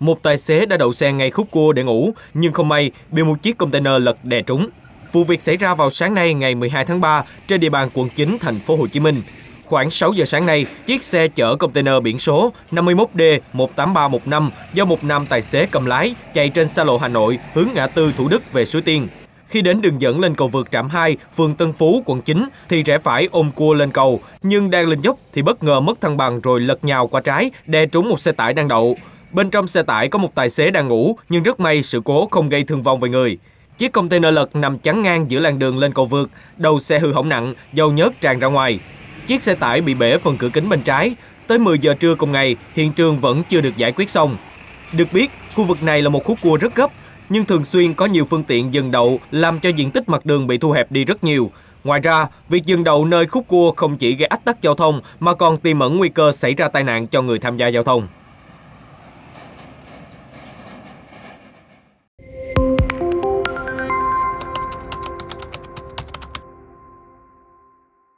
Một tài xế đã đậu xe ngay khúc cua để ngủ, nhưng không may bị một chiếc container lật đè trúng. Vụ việc xảy ra vào sáng nay ngày 12 tháng 3 trên địa bàn quận 9 thành phố Hồ Chí Minh. Khoảng 6 giờ sáng nay, chiếc xe chở container biển số 51D18315 do một nam tài xế cầm lái chạy trên xa lộ Hà Nội hướng ngã tư Thủ Đức về Suối Tiên. Khi đến đường dẫn lên cầu vượt trạm 2, phường Tân Phú, quận 9 thì rẽ phải ôm cua lên cầu, nhưng đang lên dốc thì bất ngờ mất thăng bằng rồi lật nhào qua trái, đè trúng một xe tải đang đậu. Bên trong xe tải có một tài xế đang ngủ, nhưng rất may sự cố không gây thương vong về người. Chiếc container lật nằm chắn ngang giữa làn đường lên cầu vượt, đầu xe hư hỏng nặng, dầu nhớt tràn ra ngoài. Chiếc xe tải bị bể phần cửa kính bên trái. Tới 10 giờ trưa cùng ngày, hiện trường vẫn chưa được giải quyết xong. Được biết, khu vực này là một khúc cua rất gấp, nhưng thường xuyên có nhiều phương tiện dừng đậu làm cho diện tích mặt đường bị thu hẹp đi rất nhiều. Ngoài ra, việc dừng đậu nơi khúc cua không chỉ gây ách tắc giao thông mà còn tiềm ẩn nguy cơ xảy ra tai nạn cho người tham gia giao thông.